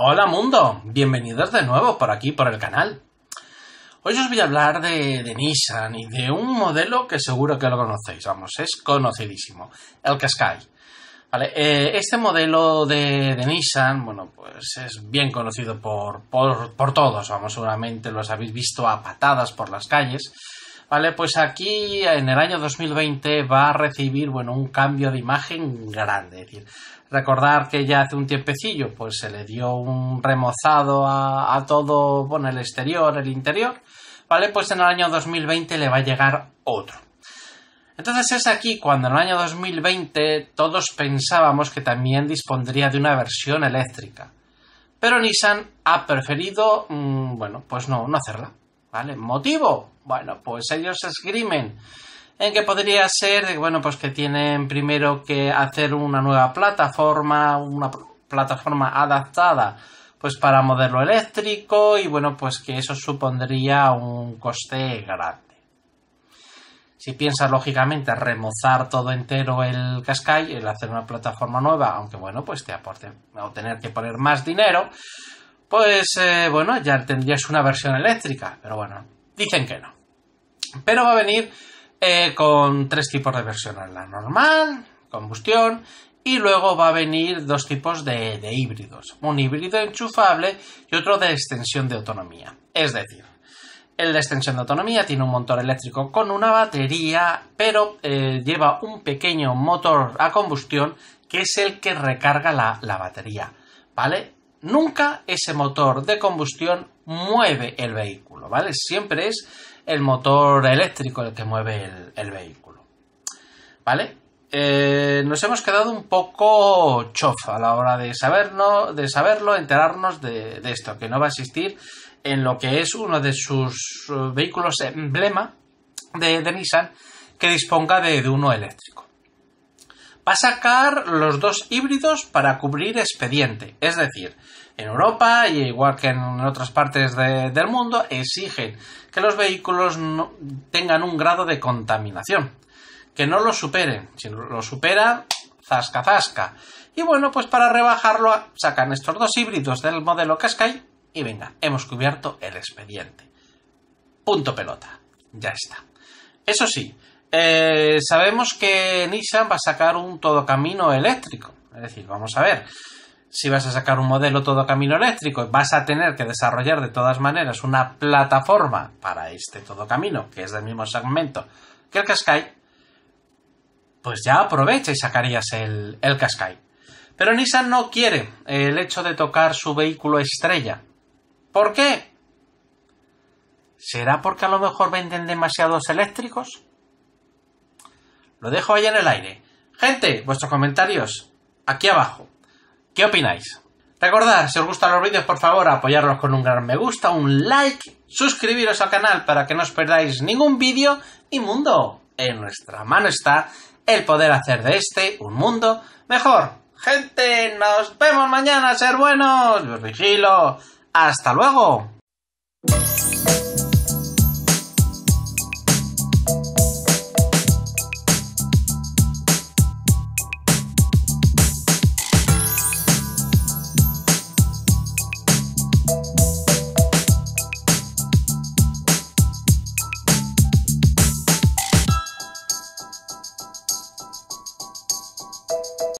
Hola mundo, bienvenidos de nuevo por aquí, por el canal. Hoy os voy a hablar de, Nissan y de un modelo que seguro que lo conocéis, vamos, es conocidísimo, el Qashqai. Eh, este modelo de, Nissan, bueno, pues es bien conocido por, por, por todos, vamos, seguramente los habéis visto a patadas por las calles. Vale, pues aquí en el año 2020 va a recibir, bueno, un cambio de imagen grande. recordar que ya hace un tiempecillo, pues se le dio un remozado a, todo, bueno, el exterior, el interior. Vale, pues en el año 2020 le va a llegar otro. Entonces es aquí cuando en el año 2020 todos pensábamos que también dispondría de una versión eléctrica. Pero Nissan ha preferido, mm, bueno, pues no, no hacerla. ¿Vale? ¿Motivo? Bueno, pues ellos esgrimen en que podría ser, bueno, pues que tienen primero que hacer una nueva plataforma, una plataforma adaptada pues para modelo eléctrico y bueno, pues que eso supondría un coste grande. Si piensas lógicamente remozar todo entero el Cascai, el hacer una plataforma nueva, aunque bueno, pues te aporte o tener que poner más dinero, pues eh, bueno, ya tendrías una versión eléctrica, pero bueno, dicen que no. Pero va a venir eh, con tres tipos de versiones, la normal, combustión, y luego va a venir dos tipos de, híbridos, un híbrido enchufable y otro de extensión de autonomía. Es decir, el de extensión de autonomía tiene un motor eléctrico con una batería, pero eh, lleva un pequeño motor a combustión que es el que recarga la batería. ¿Vale? Nunca ese motor de combustión mueve el vehículo, ¿vale? Siempre es el motor eléctrico el que mueve el, vehículo, ¿vale? Eh, nos hemos quedado un poco chof a la hora de, saberlo, de saberlo enterarnos de, esto, que no va a existir en lo que es uno de sus eh, vehículos emblema de, Nissan que disponga de uno eléctrico va a sacar los dos híbridos para cubrir expediente. Es decir, en Europa, y igual que en otras partes del mundo, exigen que los vehículos tengan un grado de contaminación. Que no lo superen. Si lo supera, zasca, zasca. Y bueno, pues para rebajarlo, sacan estos dos híbridos del modelo Cascay y venga, hemos cubierto el expediente. Punto pelota. Ya está. Eso sí, eh, sabemos que Nissan va a sacar un todocamino eléctrico. Es decir, vamos a ver, si vas a sacar un modelo todocamino eléctrico, vas a tener que desarrollar de todas maneras una plataforma para este todocamino, que es del mismo segmento que el Qashqai, pues ya aprovecha y sacarías el, el Pero Nissan no quiere el hecho de tocar su vehículo estrella. ¿Por qué? ¿Será porque a lo mejor venden demasiados eléctricos? Lo dejo ahí en el aire. Gente, vuestros comentarios aquí abajo. ¿Qué opináis? Recordad, si os gustan los vídeos, por favor, apoyarlos con un gran me gusta, un like, suscribiros al canal para que no os perdáis ningún vídeo y mundo. En nuestra mano está el poder hacer de este un mundo mejor. Gente, nos vemos mañana, ser buenos. Los vigilo. Hasta luego.